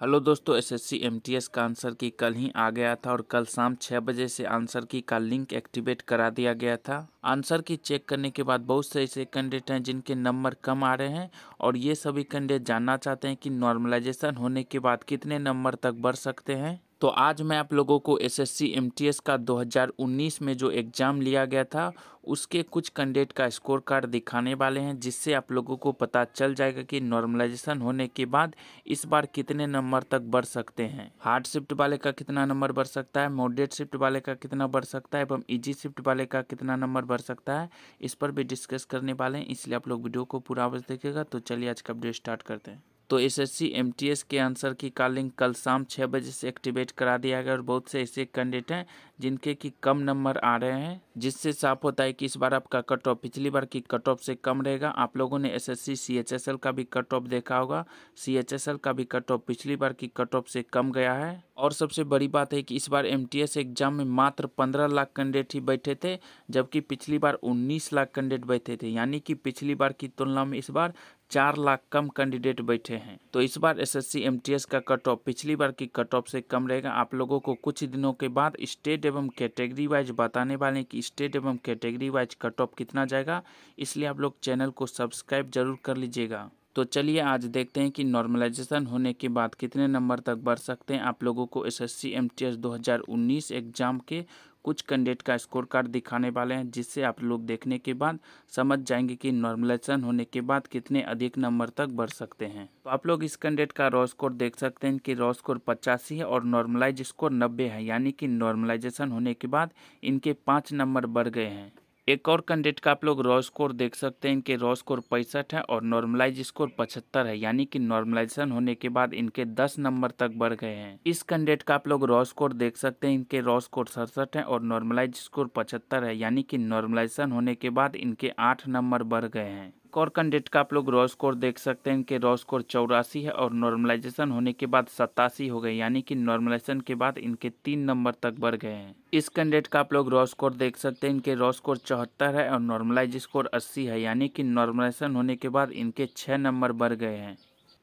hello दोस्तों SSC MTS का answer की कल ही आ गया था और कल शाम छः बजे से आंसर की का लिंक एक्टिवेट करा दिया गया था आंसर की चेक करने के बाद बहुत से ऐसे कैंडिडेट हैं जिनके नंबर कम आ रहे हैं और ये सभी कैंडिडेट जानना चाहते हैं कि नॉर्मलाइजेशन होने के बाद कितने नंबर तक बढ़ सकते हैं तो आज मैं आप लोगों को एसएससी एमटीएस का 2019 में जो एग्ज़ाम लिया गया था उसके कुछ कैंडिडेट का स्कोर कार्ड दिखाने वाले हैं जिससे आप लोगों को पता चल जाएगा कि नॉर्मलाइजेशन होने के बाद इस बार कितने नंबर तक बढ़ सकते हैं हार्ड शिफ्ट वाले का कितना नंबर बढ़ सकता है मॉडरेट शिफ्ट वाले का कितना बढ़ सकता है एवं ईजी शिफ्ट वाले का कितना नंबर बढ़ सकता है इस पर भी डिस्कस करने वाले हैं इसलिए आप लोग वीडियो को पूरा अवश्य देखेगा तो चलिए आज का अपडेट स्टार्ट करते हैं तो S S C M T S के आंसर की कॉलिंग कल शाम छः बजे से एक्टिवेट करा दिया गया और बहुत से ऐसे कैंडिडेट हैं जिनके कि कम नंबर आ रहे हैं जिससे साफ होता है कि इस बार आपका कट ऑफ पिछली बार की कट ऑफ से कम रहेगा आप लोगों ने एसएससी सीएचएसएल का भी कट ऑफ देखा होगा सीएचएसएल का भी कट ऑफ पिछली बार की कट ऑफ से कम गया है और सबसे बड़ी बात है कि इस बार एमटीएस एग्जाम में मात्र 15 लाख कैंडिडेट ही बैठे थे जबकि पिछली बार 19 लाख कैंडिडेट बैठे थे यानी कि पिछली बार की तुलना में इस बार चार लाख कम कैंडिडेट बैठे हैं तो इस बार एसएससी एमटीएस का कट ऑफ पिछली बार की कट ऑफ से कम रहेगा आप लोगों को कुछ दिनों के बाद स्टेट एवं कैटेगरी वाइज बताने वाले कि स्टेट एवं कैटेगरी वाइज कट ऑफ कितना जाएगा इसलिए आप लोग चैनल को सब्सक्राइब जरूर कर लीजिएगा तो चलिए आज देखते हैं कि नॉर्मलाइजेशन होने के बाद कितने नंबर तक बढ़ सकते हैं आप लोगों को S S C M T S दो हज़ार उन्नीस एग्जाम के कुछ कैंडिडेट का स्कोर कार्ड दिखाने वाले हैं जिससे आप लोग देखने के बाद समझ जाएंगे कि नॉर्मलाइजेशन होने के बाद कितने अधिक नंबर तक बढ़ सकते हैं तो आप लोग इस कैंडिडेट का रॉ स्कोर देख सकते हैं कि रॉ स्कोर पचासी है और नॉर्मलाइज स्कोर नब्बे है यानी कि नॉर्मलाइजेशन होने के बाद इनके पाँच नंबर बढ़ गए हैं एक और कैंडिडेट का आप लोग रॉ स्कोर देख सकते हैं इनके रॉ स्कोर पैंसठ है और नॉर्मलाइज स्कोर पचहत्तर है यानी कि नॉर्मलाइजेशन होने के बाद इनके दस नंबर तक बढ़ गए हैं इस कैंडिडेट का आप लोग रॉ स्कोर देख सकते हैं इनके रॉ स्कोर सड़सठ है और नॉर्मलाइज स्कोर पचहत्तर है यानी कि नॉर्मलाइजेशन होने के बाद इनके आठ नंबर बढ़ गए हैं कोर कैंडिडेट का आप लोग रॉ स्कोर देख सकते हैं इनके रॉ स्कोर चौरासी है और नॉर्मलाइजेशन होने के बाद सत्तासी हो गए यानी कि नॉर्मलाइजेशन के बाद इनके तीन नंबर तक बढ़ गए हैं इस कैंडिडेट का आप लोग रॉ स्कोर देख सकते हैं इनके रॉ स्कोर चौहत्तर है और नॉर्मलाइज स्कोर अस्सी है यानी कि नॉर्मलाइजेशन होने के बाद इनके छः नंबर बढ़ गए हैं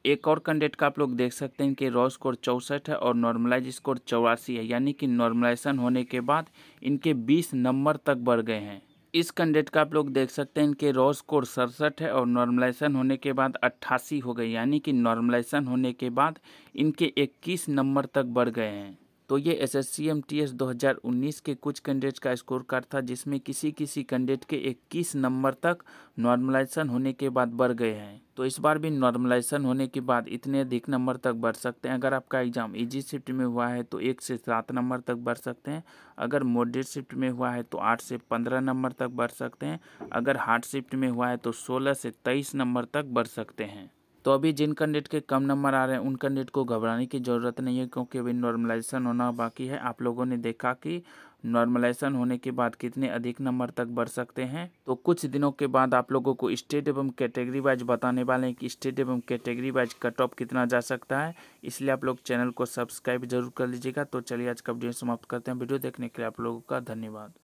एक और कैंडिडेट का आप लोग देख सकते हैं इनके रॉ स्कोर चौंसठ है और नॉर्मलाइज स्कोर चौरासी है यानी कि नॉर्मलाइजेशन होने के बाद इनके बीस नंबर तक बढ़ गए हैं इस कैंडिडेट का आप लोग देख सकते हैं इनके रॉ स्कोर सड़सठ है और नॉर्मलाइजेशन होने के बाद अट्ठासी हो गई यानी कि नॉर्मलाइजेशन होने के बाद इनके 21 नंबर तक बढ़ गए हैं तो ये S S C M T S दो हज़ार उन्नीस के कुछ कैंडिडेट का स्कोर कार्ड था जिसमें किसी किसी कैंडिडेट के 21 नंबर तक नॉर्मलाइजेशन होने के बाद बढ़ गए हैं तो इस बार भी नॉर्मलाइजेशन होने के बाद इतने अधिक नंबर तक बढ़ सकते हैं अगर आपका एग्ज़ाम इजी शिफ्ट में हुआ है तो एक से सात नंबर तक बढ़ सकते हैं अगर मोडेट शिफ्ट में हुआ है तो आठ से पंद्रह नंबर तक बढ़ सकते हैं अगर हार्ड शिफ्ट में हुआ है तो सोलह से तेईस नंबर तक बढ़ सकते हैं तो अभी जिन कैंडिडेट के कम नंबर आ रहे हैं उन कैंडिडेट को घबराने की ज़रूरत नहीं है क्योंकि अभी नॉर्मलाइजेशन होना बाकी है आप लोगों ने देखा कि नॉर्मलाइजेशन होने के बाद कितने अधिक नंबर तक बढ़ सकते हैं तो कुछ दिनों के बाद आप लोगों को स्टेट एवं कैटेगरी वाइज बताने वाले हैं कि स्टेट एवं कैटेगरी वाइज कट ऑफ कितना जा सकता है इसलिए आप लोग चैनल को सब्सक्राइब जरूर कर लीजिएगा तो चलिए आज का वीडियो समाप्त करते हैं वीडियो देखने के लिए आप लोगों का धन्यवाद